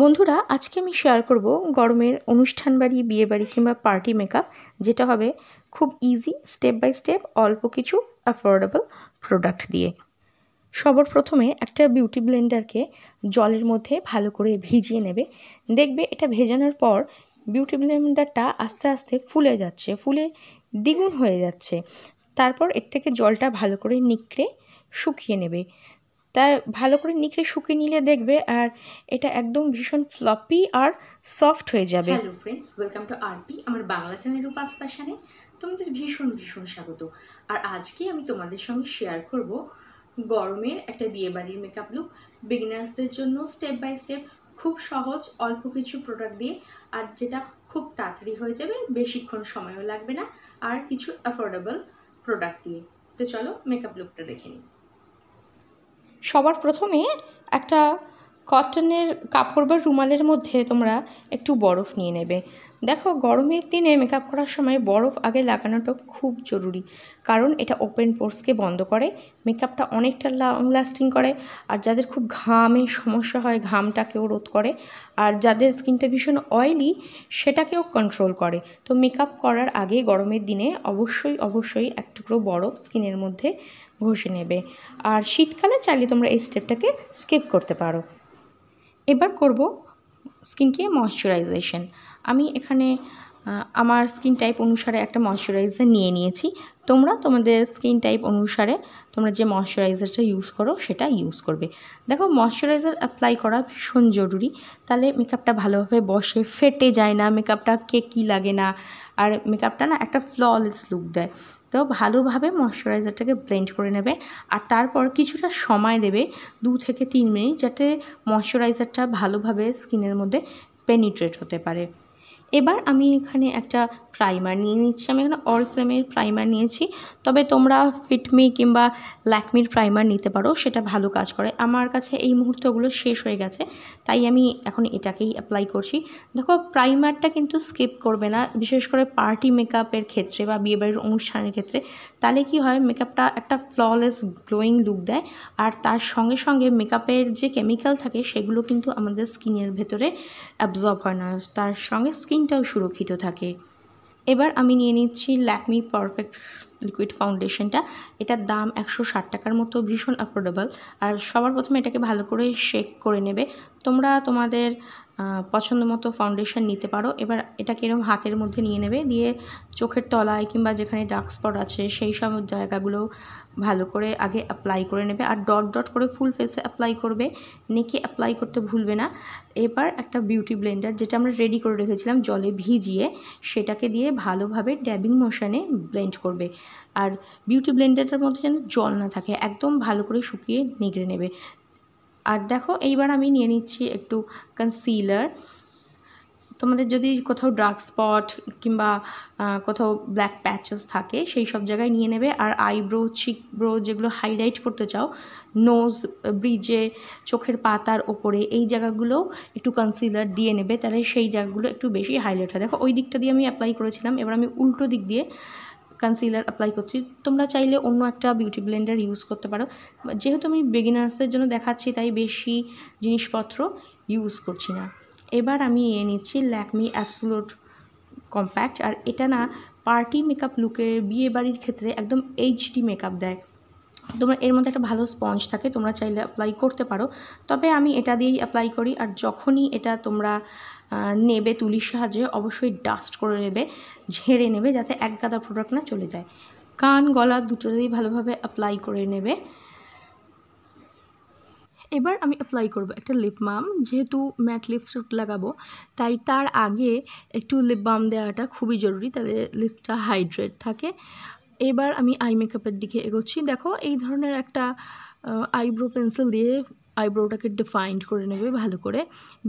বন্ধুরা আজকে আমি শেয়ার করব গরমের অনুষ্ঠান বাড়ি বিয়ে বাড়ি কিংবা পার্টি মেকআপ যেটা হবে খুব ইজি স্টেপ বাই স্টেপ অল্প কিছু অ্যাফোর্ডেবল প্রোডাক্ট দিয়ে সবার প্রথমে একটা বিউটি ব্লেন্ডারকে জলের মধ্যে ভালো করে ভিজিয়ে নেবে দেখবে এটা ভেজানোর পর বিউটি ব্লেন্ডারটা আস্তে আস্তে ফুলে যাচ্ছে ফুলে দ্বিগুণ হয়ে যাচ্ছে তারপর এর থেকে জলটা ভালো করে নিকড়ে শুকিয়ে নেবে তার ভালো করে নিখড়ে শুকিয়ে নিলে দেখবে আর এটা একদম ভীষণ ফ্লপি আর সফট হয়ে যাবে hello friends welcome to RP আমার বাংলা চ্যানেল রূপাস পাশানে তোমাদের ভীষণ ভীষণ স্বাগত আর আজকে আমি তোমাদের সঙ্গে শেয়ার করব গরমের একটা বিয়েবাড়ির মেকআপ লুক বিগিনার্সদের জন্য স্টেপ বাই স্টেপ খুব সহজ অল্প কিছু প্রোডাক্ট দিয়ে আর যেটা খুব তাড়াতাড়ি হয়ে যাবে বেশিক্ষণ সময়ও লাগবে না আর কিছু অ্যাফোর্ডেবল প্রোডাক্ট দিয়ে তো চলো মেকআপ লুকটা দেখে নিই সবার প্রথমে একটা কটনের কাপড় বা রুমালের মধ্যে তোমরা একটু বরফ নিয়ে নেবে দেখো গরমের দিনে মেকআপ করার সময় বরফ আগে লাগানোটা খুব জরুরি কারণ এটা ওপেন পোর্সকে বন্ধ করে মেকআপটা অনেকটা লং লাস্টিং করে আর যাদের খুব ঘামের সমস্যা হয় ঘামটাকেও রোধ করে আর যাদের স্কিনটা ভীষণ অয়েলি সেটাকেও কন্ট্রোল করে তো মেকআপ করার আগে গরমের দিনে অবশ্যই অবশ্যই এক টুকরো বরফ স্কিনের মধ্যে ঘষে নেবে আর শীতকালে চাইলে তোমরা এই স্টেপটাকে স্কিপ করতে পারো এবার করব স্কিনকে ময়শ্চারাইজেশন আমি এখানে আমার স্কিন টাইপ অনুসারে একটা ময়শ্চারাইজার নিয়ে নিয়েছি তোমরা তোমাদের স্কিন টাইপ অনুসারে তোমরা যে ময়শ্চারাইজারটা ইউজ করো সেটা ইউজ করবে দেখো ময়শ্চারাইজার অ্যাপ্লাই করা ভীষণ জরুরি তাহলে মেকআপটা ভালোভাবে বসে ফেটে যায় না মেকআপটা কে কী লাগে না আর মেকআপটা না একটা ফ্ললেস লুক দেয় তো ভালোভাবে ময়শ্চারাইজারটাকে ব্লেন্ড করে নেবে আর তারপর কিছুটা সময় দেবে দু থেকে তিন মিনিট যাতে ময়শ্চারাইজারটা ভালোভাবে স্কিনের মধ্যে পেনিট্রেট হতে পারে এবার আমি এখানে একটা প্রাইমার নিয়ে নিচ্ছি আমি এখানে অরফ্লেমের প্রাইমার নিয়েছি তবে তোমরা ফিটমি কিংবা ল্যাকমির প্রাইমার নিতে পারো সেটা ভালো কাজ করে আমার কাছে এই মুহূর্তগুলো শেষ হয়ে গেছে তাই আমি এখন এটাকেই অ্যাপ্লাই করছি দেখো প্রাইমারটা কিন্তু স্কিপ করবে না বিশেষ করে পার্টি মেকআপের ক্ষেত্রে বা বিয়েবাড়ির অনুষ্ঠানের ক্ষেত্রে তাহলে কি হয় মেকআপটা একটা ফ্ললেস গ্লোয়িং লুক দেয় আর তার সঙ্গে সঙ্গে মেকআপের যে কেমিক্যাল থাকে সেগুলো কিন্তু আমাদের স্কিনের ভেতরে অ্যাবজর্ব হয় না তার সঙ্গে স্কিন স্কিনটাও সুরক্ষিত থাকে এবার আমি নিয়ে নিচ্ছি ল্যাকমি পারফেক্ট লিকুইড ফাউন্ডেশনটা এটার দাম একশো ষাট টাকার মতো ভীষণ অ্যাফোর্ডেবল আর সবার প্রথমে এটাকে ভালো করে শেক করে নেবে তোমরা তোমাদের পছন্দ মতো ফাউন্ডেশন নিতে পারো এবার এটাকে এরকম হাতের মধ্যে নিয়ে নেবে দিয়ে চোখের তলায় কিংবা যেখানে ডার্ক স্পট আছে সেই সব জায়গাগুলো ভালো করে আগে অ্যাপ্লাই করে নেবে আর ডট ডট করে ফুল ফেসে অ্যাপ্লাই করবে নেকে অ্যাপ্লাই করতে ভুলবে না এবার একটা বিউটি ব্লেন্ডার যেটা আমরা রেডি করে রেখেছিলাম জলে ভিজিয়ে সেটাকে দিয়ে ভালোভাবে ড্যাবিং মোশানে ব্লেন্ড করবে আর বিউটি ব্লেন্ডারটার মধ্যে যেন জল না থাকে একদম ভালো করে শুকিয়ে নেগড়ে নেবে আর দেখো এইবার আমি নিয়ে নিচ্ছি একটু কনসিলার তোমাদের যদি কোথাও ডার্ক স্পট কিংবা কোথাও ব্ল্যাক প্যাচেস থাকে সেই সব জায়গায় নিয়ে নেবে আর আইব্রো চিক ব্রো যেগুলো হাইলাইট করতে চাও নোজ ব্রিজে চোখের পাতার ওপরে এই জায়গাগুলো একটু কনসিলার দিয়ে নেবে তাহলে সেই জায়গাগুলো একটু বেশি হাইলাইট হয় দেখো ওই দিকটা দিয়ে আমি অ্যাপ্লাই করেছিলাম এবার আমি উল্টো দিক দিয়ে কনসিলার অ্যাপ্লাই করছি তোমরা চাইলে অন্য একটা বিউটি ব্লেন্ডার ইউজ করতে পারো যেহেতু আমি বেগিনার্সের জন্য দেখাচ্ছি তাই বেশি জিনিসপত্র ইউজ করছি না এবার আমি এ নিচ্ছি ল্যাকমি অ্যাবসুলোট কম্প্যাক্ট আর এটা না পার্টি মেকআপ লুকে বিয়ে বাড়ির ক্ষেত্রে একদম এইচডি মেকআপ দেয় তোমরা এর মধ্যে একটা ভালো স্পঞ্জ থাকে তোমরা চাইলে অ্যাপ্লাই করতে পারো তবে আমি এটা দিয়েই অ্যাপ্লাই করি আর যখনই এটা তোমরা নেবে তুলির সাহায্যে অবশ্যই ডাস্ট করে নেবে ঝেড়ে নেবে যাতে এক গাদা প্রোডাক্ট না চলে যায় কান গলা দুটোতেই ভালোভাবে অ্যাপ্লাই করে নেবে এবার আমি অ্যাপ্লাই করব একটা লিপ বাম যেহেতু ম্যাট লিপস্টিক লাগাবো তাই তার আগে একটু লিপ বাম দেওয়াটা খুবই জরুরি তাদের লিপটা হাইড্রেট থাকে এবার আমি আই মেকআপের দিকে এগোচ্ছি দেখো এই ধরনের একটা আইব্রো পেন্সিল দিয়ে আইব্রোটাকে ডিফাইন্ড করে নেবে ভালো করে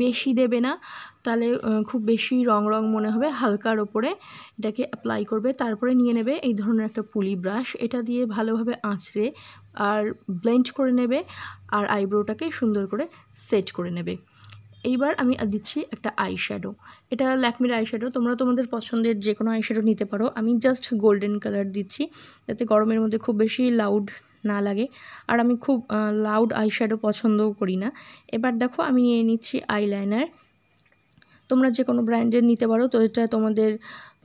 বেশি দেবে না তাহলে খুব বেশি রং রং মনে হবে হালকার ওপরে এটাকে অ্যাপ্লাই করবে তারপরে নিয়ে নেবে এই ধরনের একটা পুলি ব্রাশ এটা দিয়ে ভালোভাবে আঁচড়ে আর ব্লেন্ড করে নেবে আর আইব্রোটাকে সুন্দর করে সেট করে নেবে এইবার আমি দিচ্ছি একটা আই শ্যাডো এটা ল্যাকমির আই শ্যাডো তোমরা তোমাদের পছন্দের যে কোনো আই শ্যাডো নিতে পারো আমি জাস্ট গোল্ডেন কালার দিচ্ছি যাতে গরমের মধ্যে খুব বেশি লাউড না লাগে আর আমি খুব লাউড আই শ্যাডো পছন্দও করি না এবার দেখো আমি নিয়ে নিচ্ছি আইলাইনার তোমরা যে কোনো ব্র্যান্ডের নিতে পারো তো এটা তোমাদের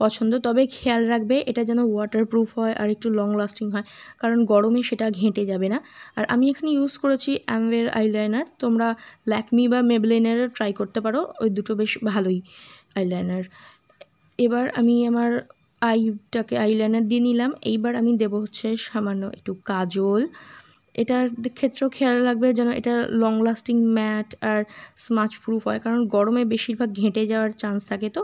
পছন্দ তবে খেয়াল রাখবে এটা যেন ওয়াটারপ্রুফ হয় আর একটু লং লাস্টিং হয় কারণ গরমে সেটা ঘেঁটে যাবে না আর আমি এখানে ইউজ করেছি অ্যামওয়ের আইলাইনার তোমরা ল্যাকমি বা মেবলাইনার ট্রাই করতে পারো ওই দুটো বেশ ভালোই আইলাইনার এবার আমি আমার আইটাকে আইলাইনার দিয়ে নিলাম এইবার আমি দেব হচ্ছে সামান্য একটু কাজল এটার ক্ষেত্রেও খেয়াল রাখবে যেন এটা লং লাস্টিং ম্যাট আর স্মাচ প্রুফ হয় কারণ গরমে বেশিরভাগ ঘেঁটে যাওয়ার চান্স থাকে তো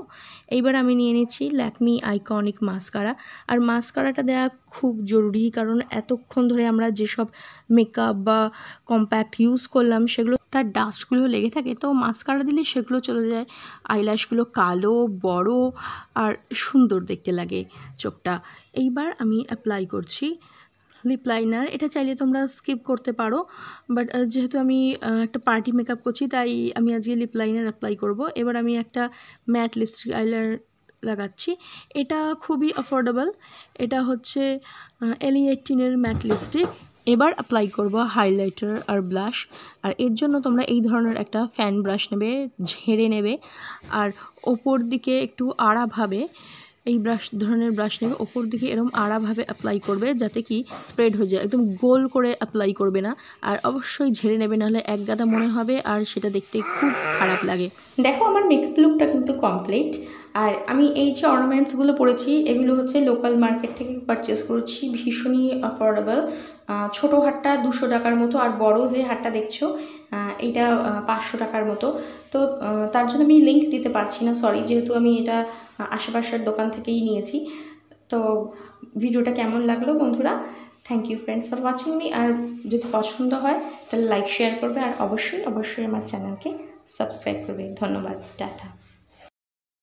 এইবার আমি নিয়ে নিচ্ছি ল্যাকমি আইকনিক মাস্কারা আর মাস্কারাটা দেওয়া খুব জরুরি কারণ এতক্ষণ ধরে আমরা যেসব মেকআপ বা কম্প্যাক্ট ইউজ করলাম সেগুলো তার ডাস্টগুলো লেগে থাকে তো মাস্কারা দিলে সেগুলো চলে যায় আইল্যাশগুলো কালো বড় আর সুন্দর দেখতে লাগে চোখটা এইবার আমি অ্যাপ্লাই করছি লিপ লাইনার এটা চাইলে তোমরা স্কিপ করতে পারো বাট যেহেতু আমি একটা পার্টি মেকআপ করছি তাই আমি আজকে লিপ লাইনার অ্যাপ্লাই করবো এবার আমি একটা ম্যাট লিপস্টিক আইলার লাগাচ্ছি এটা খুবই অ্যাফোর্ডেবল এটা হচ্ছে এলি এইটিনের ম্যাট লিপস্টিক এবার অ্যাপ্লাই করব হাইলাইটার আর ব্লাশ আর এর জন্য তোমরা এই ধরনের একটা ফ্যান ব্রাশ নেবে ঝেড়ে নেবে আর ওপর দিকে একটু আড়াভাবে এই ব্রাশ ধরনের ব্রাশ নেবে ওপর দিকে এরম আড়াভাবে অ্যাপ্লাই করবে যাতে কি স্প্রেড হয়ে যায় একদম গোল করে অ্যাপ্লাই করবে না আর অবশ্যই ঝেড়ে নেবে নাহলে এক গাদা মনে হবে আর সেটা দেখতে খুব খারাপ লাগে দেখো আমার মেকআপ লুকটা কিন্তু কমপ্লিট আর আমি এই যে অর্নামেন্টসগুলো পরেছি এগুলো হচ্ছে লোকাল মার্কেট থেকে পারচেস করেছি ভীষণই অ্যাফোর্ডেবল ছোট হাটটা দুশো টাকার মতো আর বড় যে হাটটা দেখছো এটা পাঁচশো টাকার মতো তো তার জন্য আমি লিঙ্ক দিতে পারছি না সরি যেহেতু আমি এটা আশেপাশের দোকান থেকেই নিয়েছি তো ভিডিওটা কেমন লাগলো বন্ধুরা thank you friends for watching me আর যদি পছন্দ হয় তাহলে লাইক শেয়ার করবে আর অবশ্যই অবশ্যই আমার চ্যানেলকে সাবস্ক্রাইব করবে ধন্যবাদ টাটা